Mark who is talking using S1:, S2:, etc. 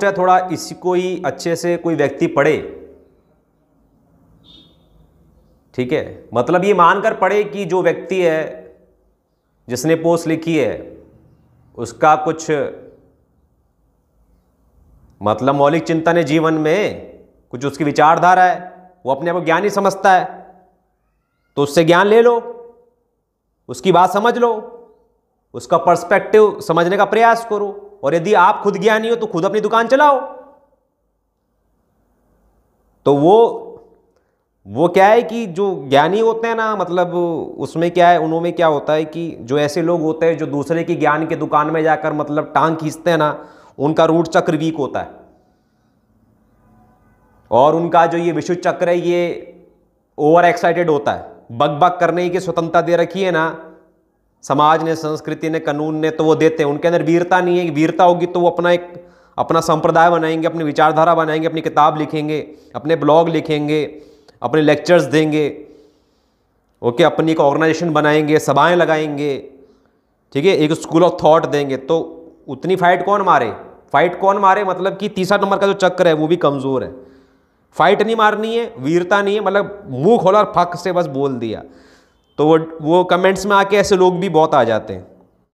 S1: post है थोड़ा इसको ही अच्छे से कोई व्यक्ति पढ़े ठीक है मतलब ये मानकर पढ़े कि जो व्यक्ति है जिसने पोस्ट लिखी है उसका कुछ मतलब मौलिक चिंतन है जीवन में कुछ उसकी विचारधारा है वो अपने आप को ज्ञान ही समझता है तो उससे ज्ञान ले लो उसकी बात समझ लो उसका पर्सपेक्टिव समझने का प्रयास करो और यदि आप खुद ज्ञानी हो तो खुद अपनी दुकान चलाओ तो वो वो क्या है कि जो ज्ञानी होते हैं ना मतलब उसमें क्या है उनमें क्या होता है कि जो ऐसे लोग होते हैं जो दूसरे की ज्ञान के दुकान में जाकर मतलब टांग खींचते हैं ना उनका रूट चक्र वीक होता है और उनका जो ये विशुद्ध चक्र है ये ओवर एक्साइटेड होता है बग बग करने की स्वतंत्रता दे रखी है ना समाज ने संस्कृति ने कानून ने तो वो देते हैं उनके अंदर वीरता नहीं है वीरता होगी तो वो अपना एक अपना संप्रदाय बनाएंगे अपनी विचारधारा बनाएंगे अपनी किताब लिखेंगे अपने ब्लॉग लिखेंगे अपने लेक्चर्स देंगे ओके अपनी एक ऑर्गेनाइजेशन बनाएंगे सभाएं लगाएंगे ठीक है एक स्कूल ऑफ थॉट देंगे तो उतनी फाइट कौन मारे फाइट कौन मारे मतलब कि तीसरा नंबर का जो चक्र है वो भी कमज़ोर है फाइट नहीं मारनी है वीरता नहीं है मतलब मुँह खोला और फक से बस बोल दिया तो वो वो कमेंट्स में आके ऐसे लोग भी बहुत आ जाते हैं